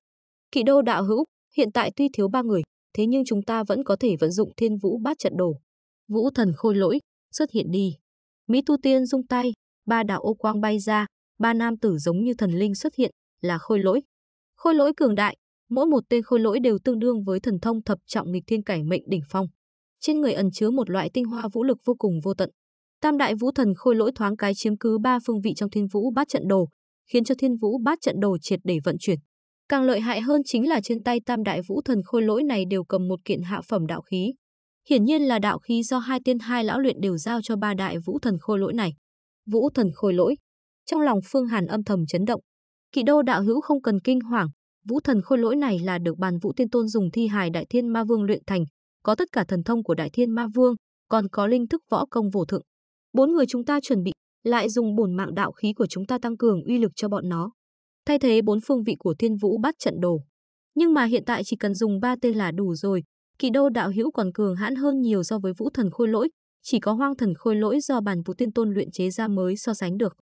Kỵ đô đạo hữu, hiện tại tuy thiếu ba người, thế nhưng chúng ta vẫn có thể vận dụng thiên vũ bát trận đồ. Vũ thần khôi lỗi, xuất hiện đi. Mỹ tu tiên dung tay, ba đạo ô quang bay ra, ba nam tử giống như thần linh xuất hiện, là khôi lỗi. Khôi lỗi cường đại, mỗi một tên khôi lỗi đều tương đương với thần thông thập trọng nghịch thiên cải mệnh đỉnh phong. Trên người ẩn chứa một loại tinh hoa vũ lực vô cùng vô tận. Tam đại vũ thần khôi lỗi thoáng cái chiếm cứ ba phương vị trong thiên vũ bát trận đồ, khiến cho thiên vũ bát trận đồ triệt để vận chuyển. Càng lợi hại hơn chính là trên tay tam đại vũ thần khôi lỗi này đều cầm một kiện hạ phẩm đạo khí. Hiển nhiên là đạo khí do hai tiên hai lão luyện đều giao cho ba đại vũ thần khôi lỗi này. Vũ thần khôi lỗi. Trong lòng Phương Hàn âm thầm chấn động. Kỵ đô đạo hữu không cần kinh hoàng, vũ thần khôi lỗi này là được bàn vũ tiên tôn dùng thi hài đại thiên ma vương luyện thành, có tất cả thần thông của đại thiên ma vương, còn có linh thức võ công vô thượng. Bốn người chúng ta chuẩn bị, lại dùng bổn mạng đạo khí của chúng ta tăng cường uy lực cho bọn nó thay thế bốn phương vị của Thiên Vũ Bát trận đồ. Nhưng mà hiện tại chỉ cần dùng ba tên là đủ rồi, Kỳ Đô đạo hữu còn cường hãn hơn nhiều so với Vũ Thần Khôi Lỗi, chỉ có Hoang Thần Khôi Lỗi do bản Vũ Tiên Tôn luyện chế ra mới so sánh được.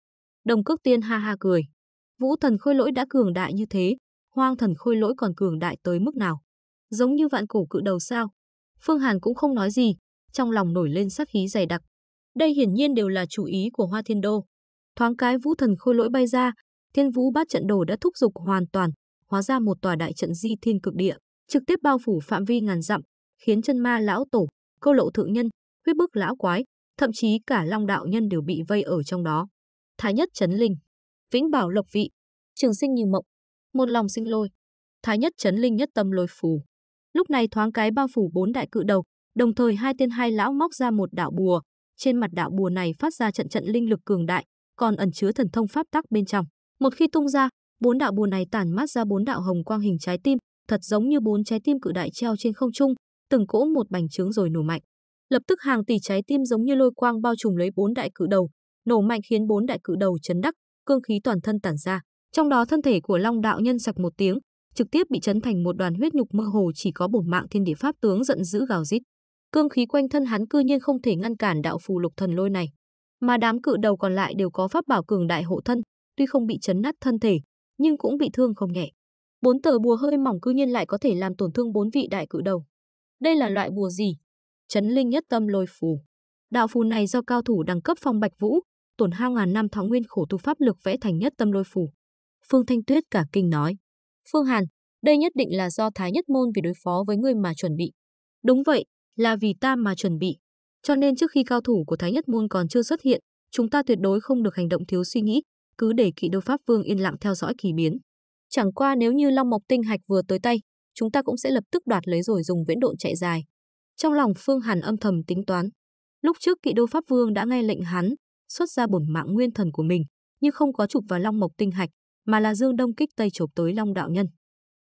Đồng Cước Tiên ha ha cười. Vũ Thần Khôi Lỗi đã cường đại như thế, Hoang Thần Khôi Lỗi còn cường đại tới mức nào? Giống như vạn cổ cự đầu sao? Phương Hàn cũng không nói gì, trong lòng nổi lên sát khí dày đặc. Đây hiển nhiên đều là chủ ý của Hoa Thiên Đô. Thoáng cái Vũ Thần Khôi Lỗi bay ra, Thiên Vũ Bát trận đồ đã thúc dục hoàn toàn, hóa ra một tòa đại trận di thiên cực địa, trực tiếp bao phủ phạm vi ngàn dặm, khiến chân ma lão tổ, câu lộ thượng nhân, huyết bức lão quái, thậm chí cả long đạo nhân đều bị vây ở trong đó. Thái nhất chấn linh, Vĩnh Bảo Lộc Vị, Trường Sinh như mộng, một lòng sinh lôi, Thái nhất chấn linh nhất tâm lôi phù. Lúc này thoáng cái bao phủ bốn đại cự đầu, đồng thời hai tên hai lão móc ra một đạo bùa, trên mặt đạo bùa này phát ra trận trận linh lực cường đại, còn ẩn chứa thần thông pháp tắc bên trong. Một khi tung ra, bốn đạo bùa này tản mát ra bốn đạo hồng quang hình trái tim, thật giống như bốn trái tim cự đại treo trên không trung, từng cỗ một bành trướng rồi nổ mạnh. Lập tức hàng tỷ trái tim giống như lôi quang bao trùm lấy bốn đại cự đầu, nổ mạnh khiến bốn đại cự đầu chấn đắc, cương khí toàn thân tản ra. Trong đó thân thể của Long đạo nhân sặc một tiếng, trực tiếp bị chấn thành một đoàn huyết nhục mơ hồ chỉ có bổn mạng thiên địa pháp tướng giận dữ gào rít. Cương khí quanh thân hắn cư nhiên không thể ngăn cản đạo phù lục thần lôi này, mà đám cự đầu còn lại đều có pháp bảo cường đại hộ thân, tuy không bị chấn nát thân thể, nhưng cũng bị thương không nhẹ. Bốn tờ bùa hơi mỏng cư nhiên lại có thể làm tổn thương bốn vị đại cự đầu. Đây là loại bùa gì? Chấn linh nhất tâm lôi phù. Đạo phù này do cao thủ đẳng cấp phong bạch vũ, tổn hao ngàn năm tháo nguyên khổ tu pháp lực vẽ thành nhất tâm lôi phù. Phương Thanh Tuyết cả kinh nói. Phương Hàn, đây nhất định là do Thái Nhất Môn vì đối phó với người mà chuẩn bị. Đúng vậy, là vì ta mà chuẩn bị. Cho nên trước khi cao thủ của Thái Nhất Môn còn chưa xuất hiện, chúng ta tuyệt đối không được hành động thiếu suy nghĩ, cứ để kỵ đô Pháp Vương yên lặng theo dõi kỳ biến. Chẳng qua nếu như Long Mộc Tinh Hạch vừa tới tay, chúng ta cũng sẽ lập tức đoạt lấy rồi dùng viễn độn chạy dài. Trong lòng Phương Hàn âm thầm tính toán. Lúc trước kỵ đô Pháp Vương đã nghe lệnh hắn, xuất ra bổn mạng nguyên thần của mình, nhưng không có chụp vào Long Mộc Tinh Hạch, mà là Dương Đông kích Tây chụp tới Long Đạo Nhân.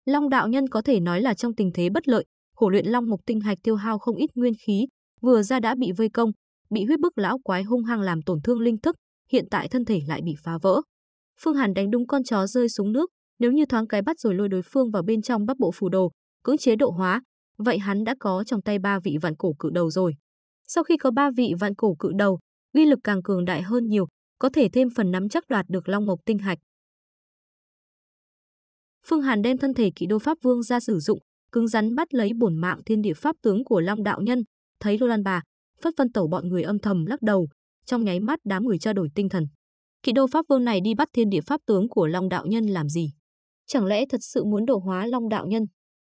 Long Đạo Nhân có thể nói là trong tình thế bất lợi, khổ luyện Long Mộc Tinh Hạch tiêu hao không ít nguyên khí, vừa ra đã bị vây công, bị huyết bức lão quái hung hăng làm tổn thương linh thức, hiện tại thân thể lại bị phá vỡ. Phương Hàn đánh đúng con chó rơi xuống nước, nếu như thoáng cái bắt rồi lôi đối phương vào bên trong bắc bộ phù đồ, cưỡng chế độ hóa, vậy hắn đã có trong tay ba vị vạn cổ cự đầu rồi. Sau khi có ba vị vạn cổ cự đầu, uy lực càng cường đại hơn nhiều, có thể thêm phần nắm chắc đoạt được Long Mộc tinh hạch. Phương Hàn đem thân thể Kỵ Đô Pháp Vương ra sử dụng, cứng rắn bắt lấy bổn mạng thiên địa pháp tướng của Long đạo nhân, thấy Lô Lan bà, Phất phân Tẩu bọn người âm thầm lắc đầu, trong nháy mắt đám người trao đổi tinh thần. Kỵ đô pháp vương này đi bắt thiên địa pháp tướng của Long đạo nhân làm gì? Chẳng lẽ thật sự muốn đổ hóa Long đạo nhân?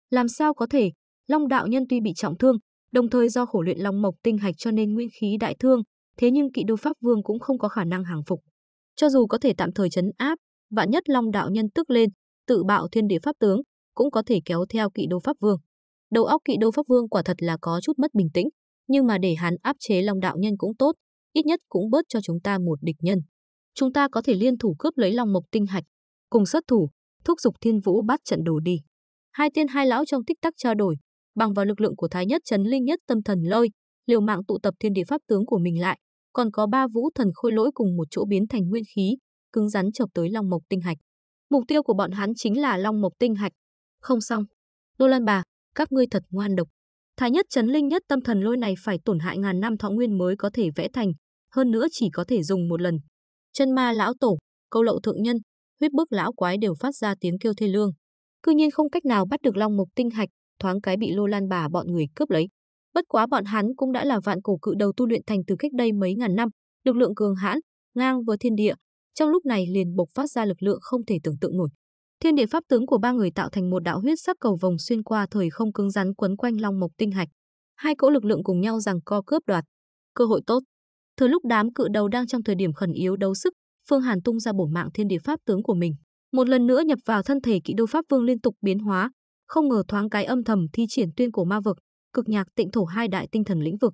Làm sao có thể? Long đạo nhân tuy bị trọng thương, đồng thời do khổ luyện Long mộc tinh hạch cho nên nguyên khí đại thương, thế nhưng Kỵ đô pháp vương cũng không có khả năng hàng phục. Cho dù có thể tạm thời chấn áp, vạn nhất Long đạo nhân tức lên, tự bạo thiên địa pháp tướng, cũng có thể kéo theo Kỵ đô pháp vương. Đầu óc Kỵ đô pháp vương quả thật là có chút mất bình tĩnh, nhưng mà để hắn áp chế Long đạo nhân cũng tốt, ít nhất cũng bớt cho chúng ta một địch nhân. Chúng ta có thể liên thủ cướp lấy Long Mộc Tinh Hạch, cùng xuất thủ, thúc giục Thiên Vũ bắt trận đồ đi. Hai tiên hai lão trong tích tắc trao đổi, bằng vào lực lượng của Thái Nhất Trấn Linh Nhất Tâm Thần Lôi, liều mạng tụ tập thiên địa pháp tướng của mình lại, còn có ba vũ thần khôi lỗi cùng một chỗ biến thành nguyên khí, cứng rắn chộp tới Long Mộc Tinh Hạch. Mục tiêu của bọn hắn chính là Long Mộc Tinh Hạch. Không xong, Đô Lan bà, các ngươi thật ngoan độc. Thái nhất chấn linh nhất tâm thần lôi này phải tổn hại ngàn năm thọ nguyên mới có thể vẽ thành, hơn nữa chỉ có thể dùng một lần. Chân ma lão tổ, câu lậu thượng nhân, huyết bức lão quái đều phát ra tiếng kêu thê lương. Cư nhiên không cách nào bắt được long mục tinh hạch, thoáng cái bị lô lan bà bọn người cướp lấy. Bất quá bọn hắn cũng đã là vạn cổ cự đầu tu luyện thành từ cách đây mấy ngàn năm, lực lượng cường hãn, ngang với thiên địa, trong lúc này liền bộc phát ra lực lượng không thể tưởng tượng nổi. Thiên địa pháp tướng của ba người tạo thành một đạo huyết sắc cầu vòng xuyên qua thời không cứng rắn quấn quanh Long Mộc tinh hạch. Hai cỗ lực lượng cùng nhau rằng co cướp đoạt. Cơ hội tốt. Thời lúc đám cự đầu đang trong thời điểm khẩn yếu đấu sức, Phương Hàn tung ra bổ mạng thiên địa pháp tướng của mình, một lần nữa nhập vào thân thể kỵ đô pháp vương liên tục biến hóa, không ngờ thoáng cái âm thầm thi triển tuyên cổ ma vực, cực nhạc tịnh thổ hai đại tinh thần lĩnh vực.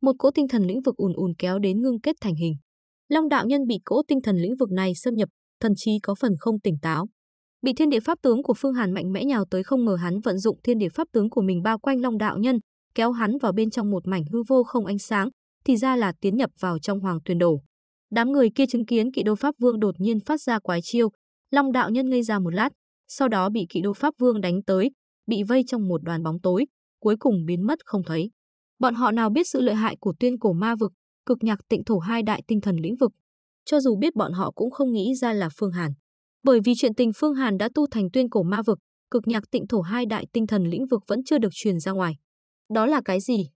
Một cỗ tinh thần lĩnh vực ùn ùn kéo đến ngưng kết thành hình. Long đạo nhân bị cỗ tinh thần lĩnh vực này xâm nhập, thần trí có phần không tỉnh táo bị thiên địa pháp tướng của Phương Hàn mạnh mẽ nhào tới không ngờ hắn vận dụng thiên địa pháp tướng của mình bao quanh Long đạo nhân, kéo hắn vào bên trong một mảnh hư vô không ánh sáng, thì ra là tiến nhập vào trong Hoàng Tuyền Đồ. Đám người kia chứng kiến Kỵ Đô Pháp Vương đột nhiên phát ra quái chiêu, Long đạo nhân ngây ra một lát, sau đó bị Kỵ Đô Pháp Vương đánh tới, bị vây trong một đoàn bóng tối, cuối cùng biến mất không thấy. Bọn họ nào biết sự lợi hại của Tuyên Cổ Ma vực, Cực Nhạc Tịnh Thổ hai đại tinh thần lĩnh vực, cho dù biết bọn họ cũng không nghĩ ra là Phương Hàn. Bởi vì chuyện tình Phương Hàn đã tu thành tuyên cổ ma vực, cực nhạc tịnh thổ hai đại tinh thần lĩnh vực vẫn chưa được truyền ra ngoài. Đó là cái gì?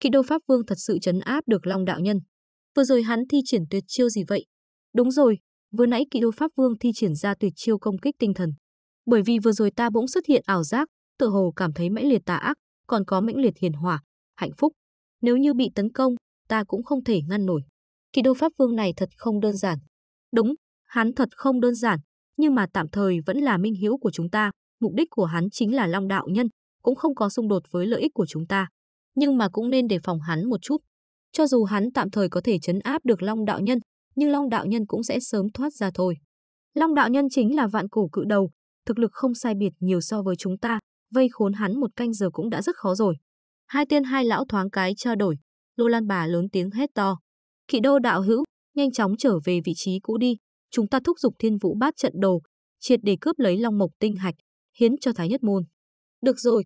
Kỵ đô Pháp Vương thật sự chấn áp được Long Đạo Nhân. Vừa rồi hắn thi triển tuyệt chiêu gì vậy? Đúng rồi, vừa nãy Kỵ đô Pháp Vương thi triển ra tuyệt chiêu công kích tinh thần. Bởi vì vừa rồi ta bỗng xuất hiện ảo giác, tự hồ cảm thấy mãnh liệt tà ác, còn có mãnh liệt hiền hòa, hạnh phúc. Nếu như bị tấn công, ta cũng không thể ngăn nổi. Kỵ đô Pháp Vương này thật không đơn giản. Đúng, hắn thật không đơn giản, nhưng mà tạm thời vẫn là minh Hiếu của chúng ta, mục đích của hắn chính là Long đạo nhân, cũng không có xung đột với lợi ích của chúng ta, nhưng mà cũng nên đề phòng hắn một chút. Cho dù hắn tạm thời có thể chấn áp được Long đạo nhân, nhưng Long đạo nhân cũng sẽ sớm thoát ra thôi. Long đạo nhân chính là vạn cổ cự đầu, thực lực không sai biệt nhiều so với chúng ta, vây khốn hắn một canh giờ cũng đã rất khó rồi. Hai tiên hai lão thoáng cái trao đổi, Lô Lan bà lớn tiếng hét to. Kỵ đô đạo hữu, nhanh chóng trở về vị trí cũ đi, chúng ta thúc giục thiên vũ bát trận đồ, triệt để cướp lấy long mộc tinh hạch, hiến cho Thái Nhất Môn. Được rồi,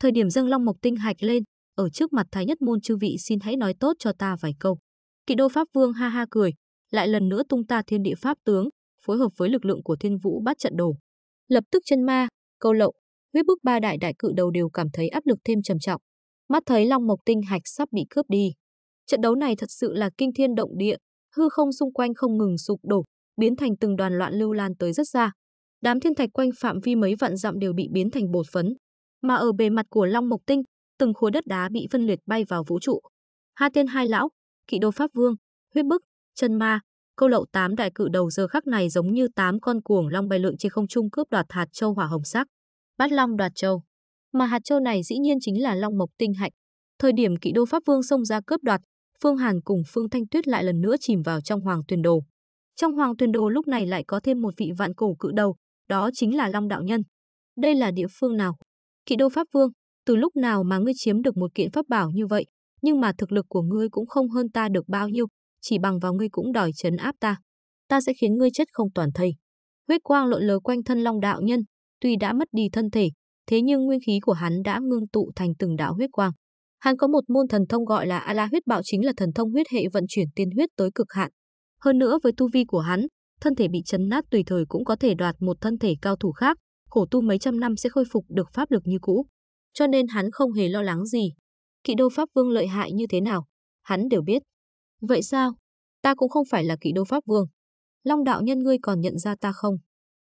thời điểm dâng long mộc tinh hạch lên, ở trước mặt Thái Nhất Môn chư vị xin hãy nói tốt cho ta vài câu. Kỵ đô Pháp Vương ha ha cười, lại lần nữa tung ta thiên địa Pháp tướng, phối hợp với lực lượng của thiên vũ bát trận đồ. Lập tức chân ma, câu lộng, huyết bức ba đại đại cự đầu đều cảm thấy áp lực thêm trầm trọng. Mắt thấy long mộc tinh hạch sắp bị cướp đi. Trận đấu này thật sự là kinh thiên động địa, hư không xung quanh không ngừng sụp đổ, biến thành từng đoàn loạn lưu lan tới rất xa. Đám thiên thạch quanh phạm vi mấy vạn dặm đều bị biến thành bột phấn, mà ở bề mặt của Long Mộc Tinh, từng khối đất đá bị phân liệt bay vào vũ trụ. Hai tên hai lão, Kỵ Đô Pháp Vương, Huyết Bức, Chân Ma, Câu Lậu tám đại cự đầu giờ khắc này giống như tám con cuồng long bay lượn trên không trung cướp đoạt hạt châu hỏa hồng sắc. Bát Long đoạt châu. Mà hạt châu này dĩ nhiên chính là Long Mộc Tinh hạnh Thời điểm Kỵ Đô Pháp Vương xông ra cướp đoạt, Phương Hàn cùng Phương Thanh Tuyết lại lần nữa chìm vào trong hoàng tuyền đồ. Trong Hoàng Tuyền Đồ lúc này lại có thêm một vị vạn cổ cự đầu, đó chính là Long Đạo Nhân. Đây là địa phương nào? Kỵ đô Pháp Vương, từ lúc nào mà ngươi chiếm được một kiện pháp bảo như vậy, nhưng mà thực lực của ngươi cũng không hơn ta được bao nhiêu, chỉ bằng vào ngươi cũng đòi chấn áp ta. Ta sẽ khiến ngươi chết không toàn thây. Huyết quang lộn lờ quanh thân Long Đạo Nhân, tuy đã mất đi thân thể, thế nhưng nguyên khí của hắn đã ngưng tụ thành từng đạo huyết quang. Hắn có một môn thần thông gọi là A La Huyết Bảo chính là thần thông huyết hệ vận chuyển tiên huyết tới cực hạn. Hơn nữa với tu vi của hắn, thân thể bị chấn nát tùy thời cũng có thể đoạt một thân thể cao thủ khác, khổ tu mấy trăm năm sẽ khôi phục được pháp lực như cũ. Cho nên hắn không hề lo lắng gì. Kỵ đô pháp vương lợi hại như thế nào, hắn đều biết. Vậy sao? Ta cũng không phải là kỵ đô pháp vương. Long đạo nhân ngươi còn nhận ra ta không?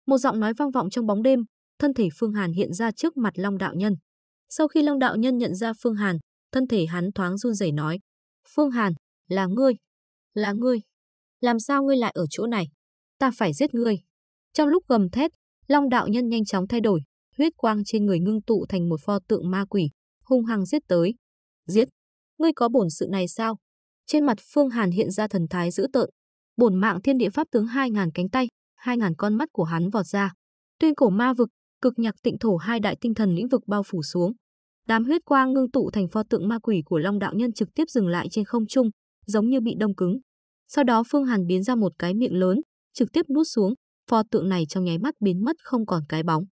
Một giọng nói vang vọng trong bóng đêm, thân thể Phương Hàn hiện ra trước mặt Long đạo nhân. Sau khi Long đạo nhân nhận ra Phương Hàn, thân thể hắn thoáng run rẩy nói: "Phương Hàn, là ngươi, là ngươi." làm sao ngươi lại ở chỗ này? Ta phải giết ngươi. Trong lúc gầm thét, Long đạo nhân nhanh chóng thay đổi, huyết quang trên người ngưng tụ thành một pho tượng ma quỷ, hung hăng giết tới. Giết! Ngươi có bổn sự này sao? Trên mặt Phương Hàn hiện ra thần thái dữ tợn. Bổn mạng thiên địa pháp tướng 2.000 cánh tay, 2.000 con mắt của hắn vọt ra. Tuyên cổ ma vực, cực nhạc tịnh thổ hai đại tinh thần lĩnh vực bao phủ xuống. Đám huyết quang ngưng tụ thành pho tượng ma quỷ của Long đạo nhân trực tiếp dừng lại trên không trung, giống như bị đông cứng. Sau đó Phương Hàn biến ra một cái miệng lớn, trực tiếp nuốt xuống, pho tượng này trong nháy mắt biến mất không còn cái bóng.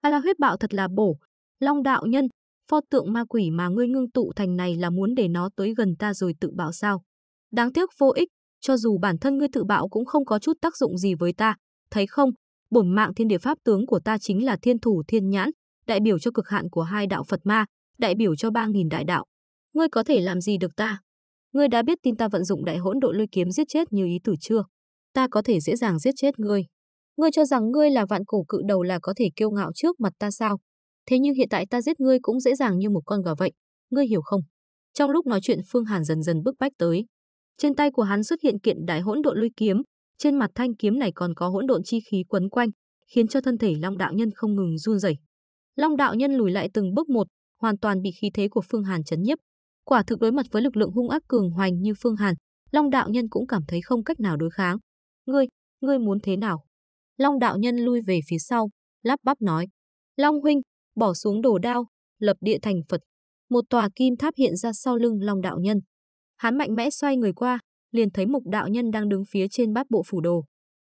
A à la huyết bạo thật là bổ, long đạo nhân, pho tượng ma quỷ mà ngươi ngưng tụ thành này là muốn để nó tới gần ta rồi tự bạo sao. Đáng tiếc vô ích, cho dù bản thân ngươi tự bạo cũng không có chút tác dụng gì với ta, thấy không, bổn mạng thiên địa pháp tướng của ta chính là thiên thủ thiên nhãn, đại biểu cho cực hạn của hai đạo Phật ma, đại biểu cho ba nghìn đại đạo. Ngươi có thể làm gì được ta? ngươi đã biết tin ta vận dụng đại hỗn độ lôi kiếm giết chết như ý tử chưa? Ta có thể dễ dàng giết chết ngươi. Ngươi cho rằng ngươi là vạn cổ cự đầu là có thể kiêu ngạo trước mặt ta sao? Thế nhưng hiện tại ta giết ngươi cũng dễ dàng như một con gà vậy, ngươi hiểu không? Trong lúc nói chuyện Phương Hàn dần dần bước bách tới. Trên tay của hắn xuất hiện kiện đại hỗn độn lôi kiếm, trên mặt thanh kiếm này còn có hỗn độn chi khí quấn quanh, khiến cho thân thể Long đạo nhân không ngừng run rẩy. Long đạo nhân lùi lại từng bước một, hoàn toàn bị khí thế của Phương Hàn chấn nhiếp, Quả thực đối mặt với lực lượng hung ác cường hoành như Phương Hàn, Long đạo nhân cũng cảm thấy không cách nào đối kháng. "Ngươi, ngươi muốn thế nào?" Long đạo nhân lui về phía sau, lắp bắp nói: "Long huynh, bỏ xuống đồ đao, lập địa thành Phật." Một tòa kim tháp hiện ra sau lưng Long đạo nhân. Hắn mạnh mẽ xoay người qua, liền thấy Mục đạo nhân đang đứng phía trên bát bộ phủ đồ.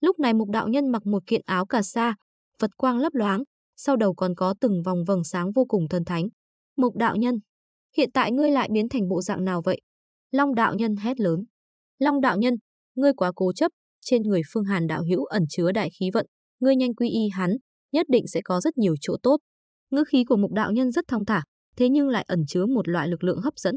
Lúc này Mục đạo nhân mặc một kiện áo cà sa, Phật quang lấp loáng, sau đầu còn có từng vòng vầng sáng vô cùng thần thánh. Mục đạo nhân, hiện tại ngươi lại biến thành bộ dạng nào vậy? Long đạo nhân hét lớn. Long đạo nhân, ngươi quá cố chấp, trên người Phương Hàn đạo hữu ẩn chứa đại khí vận, ngươi nhanh quy y hắn, nhất định sẽ có rất nhiều chỗ tốt. Ngữ khí của mục đạo nhân rất thong thả, thế nhưng lại ẩn chứa một loại lực lượng hấp dẫn.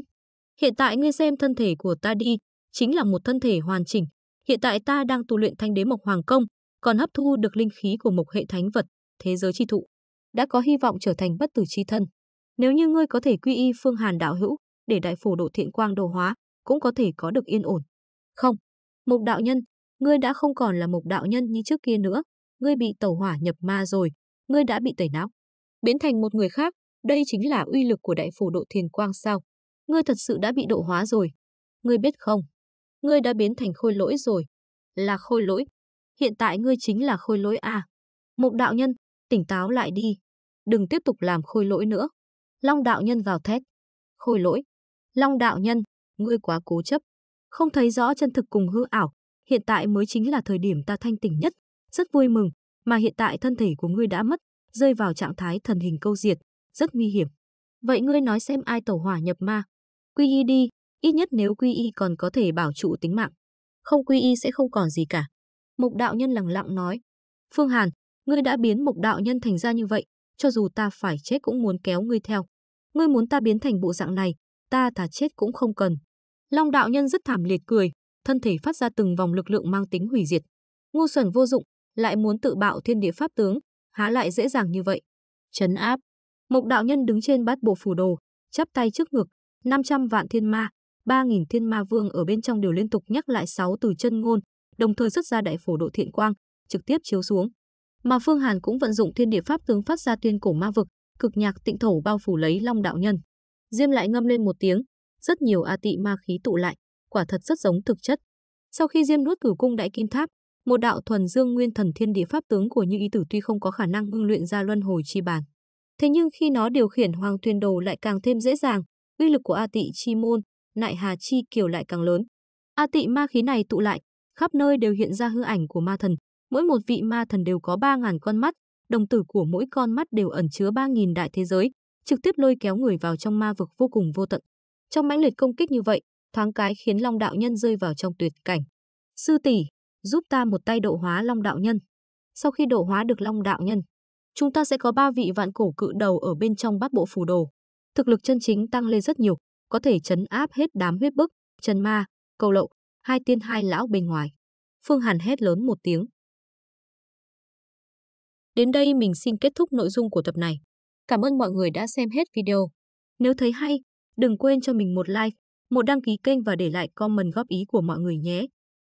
Hiện tại ngươi xem thân thể của ta đi, chính là một thân thể hoàn chỉnh. Hiện tại ta đang tu luyện thanh đế mộc hoàng công, còn hấp thu được linh khí của mộc hệ thánh vật, thế giới chi thụ. Đã có hy vọng trở thành bất tử chi thân. Nếu như ngươi có thể quy y Phương Hàn đạo hữu, để đại phổ độ thiện quang đồ hóa, cũng có thể có được yên ổn. Không, Mục đạo nhân, ngươi đã không còn là Mục đạo nhân như trước kia nữa, ngươi bị tẩu hỏa nhập ma rồi, ngươi đã bị tẩy não, biến thành một người khác, đây chính là uy lực của đại phổ độ thiền quang sao? Ngươi thật sự đã bị độ hóa rồi. Ngươi biết không? Ngươi đã biến thành khôi lỗi rồi. Là khôi lỗi. Hiện tại ngươi chính là khôi lỗi à? Mục đạo nhân, tỉnh táo lại đi. Đừng tiếp tục làm khôi lỗi nữa. Long đạo nhân vào thét. Khôi lỗi. Long đạo nhân, ngươi quá cố chấp. Không thấy rõ chân thực cùng hư ảo. Hiện tại mới chính là thời điểm ta thanh tỉnh nhất. Rất vui mừng, mà hiện tại thân thể của ngươi đã mất, rơi vào trạng thái thần hình câu diệt. Rất nguy hiểm. Vậy ngươi nói xem ai tẩu hỏa nhập ma. Quy y đi, ít nhất nếu quy y còn có thể bảo trụ tính mạng. Không quy y sẽ không còn gì cả. Mục đạo nhân lặng lặng nói. Phương Hàn, ngươi đã biến mục đạo nhân thành ra như vậy, cho dù ta phải chết cũng muốn kéo ngươi theo ngươi muốn ta biến thành bộ dạng này, ta thả chết cũng không cần. Long đạo nhân rất thảm liệt cười, thân thể phát ra từng vòng lực lượng mang tính hủy diệt. Ngu xuẩn vô dụng, lại muốn tự bạo thiên địa pháp tướng, há lại dễ dàng như vậy. Chấn áp. Mộc đạo nhân đứng trên bát bộ phủ đồ, chắp tay trước ngực, 500 vạn thiên ma, 3000 thiên ma vương ở bên trong đều liên tục nhắc lại sáu từ chân ngôn, đồng thời xuất ra đại phổ độ thiện quang, trực tiếp chiếu xuống. Mà Phương Hàn cũng vận dụng thiên địa pháp tướng phát ra tuyên cổ ma vực, cực nhạc tịnh thổ bao phủ lấy Long đạo nhân. Diêm lại ngâm lên một tiếng, rất nhiều a tị ma khí tụ lại, quả thật rất giống thực chất. Sau khi Diêm nuốt cửu cung đại kim tháp, một đạo thuần dương nguyên thần thiên địa pháp tướng của Như Ý Tử tuy không có khả năng ngưng luyện ra luân hồi chi bản, thế nhưng khi nó điều khiển Hoàng thuyền Đồ lại càng thêm dễ dàng, uy lực của A Tị chi môn, Nại Hà chi kiều lại càng lớn. A Tị ma khí này tụ lại, khắp nơi đều hiện ra hư ảnh của ma thần, mỗi một vị ma thần đều có 3000 con mắt, đồng tử của mỗi con mắt đều ẩn chứa 3.000 đại thế giới, trực tiếp lôi kéo người vào trong ma vực vô cùng vô tận. Trong mãnh liệt công kích như vậy, thoáng cái khiến Long đạo nhân rơi vào trong tuyệt cảnh. Sư tỷ, giúp ta một tay độ hóa Long đạo nhân. Sau khi độ hóa được Long đạo nhân, chúng ta sẽ có ba vị vạn cổ cự đầu ở bên trong bát bộ phù đồ. Thực lực chân chính tăng lên rất nhiều, có thể chấn áp hết đám huyết bức, chân ma, cầu lậu, hai tiên hai lão bên ngoài. Phương Hàn hét lớn một tiếng. Đến đây mình xin kết thúc nội dung của tập này. Cảm ơn mọi người đã xem hết video. Nếu thấy hay, đừng quên cho mình một like, một đăng ký kênh và để lại comment góp ý của mọi người nhé.